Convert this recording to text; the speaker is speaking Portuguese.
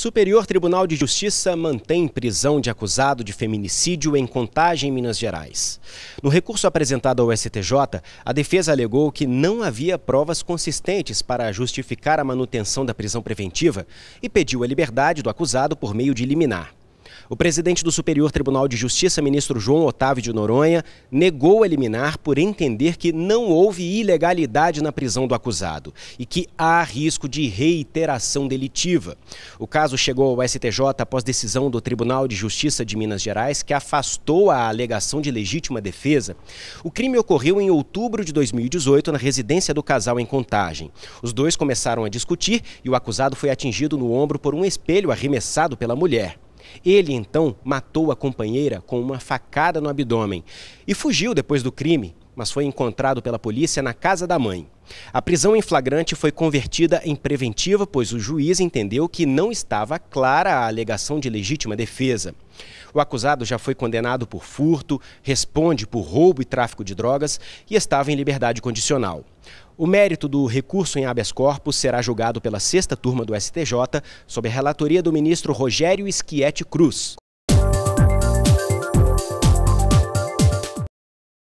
Superior Tribunal de Justiça mantém prisão de acusado de feminicídio em Contagem, Minas Gerais. No recurso apresentado ao STJ, a defesa alegou que não havia provas consistentes para justificar a manutenção da prisão preventiva e pediu a liberdade do acusado por meio de liminar. O presidente do Superior Tribunal de Justiça, ministro João Otávio de Noronha, negou a liminar por entender que não houve ilegalidade na prisão do acusado e que há risco de reiteração delitiva. O caso chegou ao STJ após decisão do Tribunal de Justiça de Minas Gerais, que afastou a alegação de legítima defesa. O crime ocorreu em outubro de 2018 na residência do casal em Contagem. Os dois começaram a discutir e o acusado foi atingido no ombro por um espelho arremessado pela mulher. Ele então matou a companheira com uma facada no abdômen e fugiu depois do crime, mas foi encontrado pela polícia na casa da mãe. A prisão em flagrante foi convertida em preventiva, pois o juiz entendeu que não estava clara a alegação de legítima defesa. O acusado já foi condenado por furto, responde por roubo e tráfico de drogas e estava em liberdade condicional. O mérito do recurso em habeas corpus será julgado pela sexta turma do STJ, sob a relatoria do ministro Rogério Schietti Cruz.